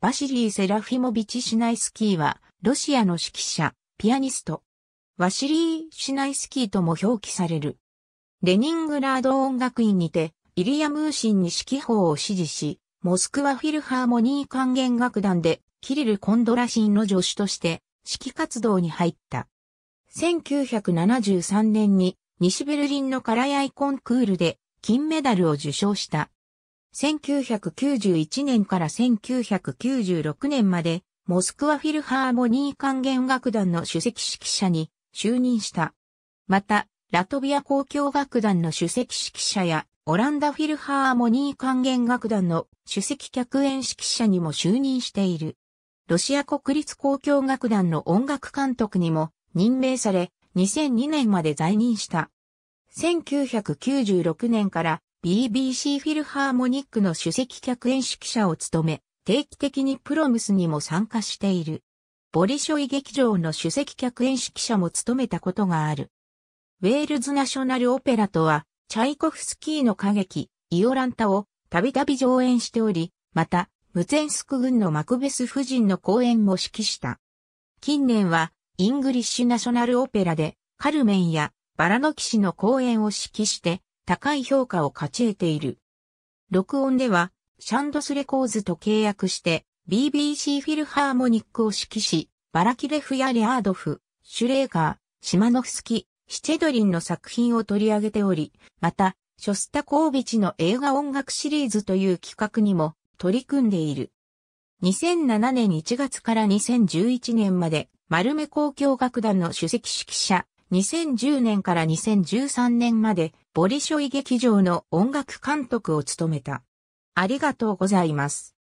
バシリー・セラフィモビチ・シナイスキーは、ロシアの指揮者、ピアニスト。ワシリー・シナイスキーとも表記される。レニングラード音楽院にて、イリア・ムーシンに指揮法を支持し、モスクワフィルハーモニー管弦楽団で、キリル・コンドラシンの助手として、指揮活動に入った。1973年に、西ベルリンのカラヤイコンクールで、金メダルを受賞した。1991年から1996年まで、モスクワフィルハーモニー管弦楽団の主席指揮者に就任した。また、ラトビア交響楽団の主席指揮者や、オランダフィルハーモニー管弦楽団の主席客演指揮者にも就任している。ロシア国立交響楽団の音楽監督にも任命され、2002年まで在任した。1996年から BBC フィルハーモニックの首席客演指揮者を務め、定期的にプロムスにも参加している。ボリショイ劇場の首席客演指揮者も務めたことがある。ウェールズナショナルオペラとは、チャイコフスキーの歌劇、イオランタをたびたび上演しており、また、ムツェンスク軍のマクベス夫人の公演も指揮した。近年は、イングリッシュナショナルオペラで、カルメンやバラノキシの公演を指揮して、高い評価を勝ち得ている。録音では、シャンドスレコーズと契約して、BBC フィルハーモニックを指揮し、バラキレフやリアードフ、シュレーガー、シマノフスキ、シチェドリンの作品を取り上げており、また、ショスタコービチの映画音楽シリーズという企画にも取り組んでいる。2007年1月から2011年まで、丸目交響楽団の首席指揮者、2010年から2013年までボリショイ劇場の音楽監督を務めた。ありがとうございます。